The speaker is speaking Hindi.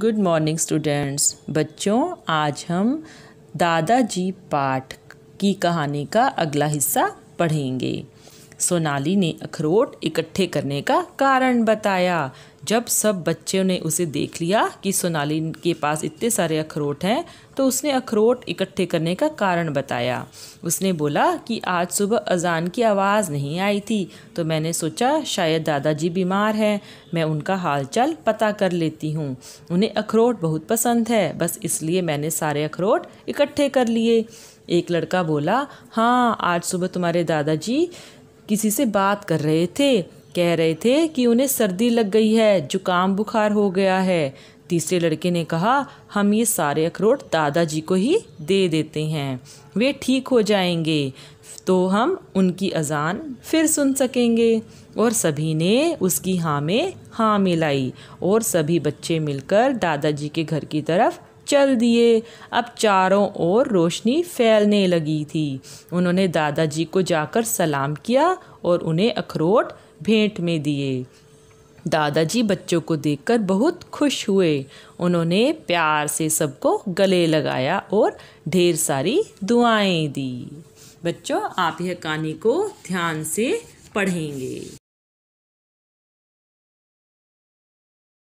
गुड मॉर्निंग स्टूडेंट्स बच्चों आज हम दादाजी पाठ की कहानी का अगला हिस्सा पढ़ेंगे सोनाली ने अखरोट इकट्ठे करने का कारण बताया जब सब बच्चों ने उसे देख लिया कि सोनाली के पास इतने सारे अखरोट हैं तो उसने अखरोट इकट्ठे करने का कारण बताया उसने बोला कि आज सुबह अजान की आवाज़ नहीं आई थी तो मैंने सोचा शायद दादाजी बीमार हैं मैं उनका हालचाल पता कर लेती हूँ उन्हें अखरोट बहुत पसंद है बस इसलिए मैंने सारे अखरोट इकट्ठे कर लिए एक लड़का बोला हाँ आज सुबह तुम्हारे दादाजी किसी से बात कर रहे थे कह रहे थे कि उन्हें सर्दी लग गई है जुकाम बुखार हो गया है तीसरे लड़के ने कहा हम ये सारे अखरोट दादाजी को ही दे देते हैं वे ठीक हो जाएंगे तो हम उनकी अजान फिर सुन सकेंगे और सभी ने उसकी हाँ में हाँ मिलाई और सभी बच्चे मिलकर दादाजी के घर की तरफ चल दिए अब चारों ओर रोशनी फैलने लगी थी उन्होंने दादाजी को जाकर सलाम किया और उन्हें अखरोट भेंट में दिए दादाजी बच्चों को देखकर बहुत खुश हुए उन्होंने प्यार से सबको गले लगाया और ढेर सारी दुआएं दी बच्चों आप यह कहानी को ध्यान से पढ़ेंगे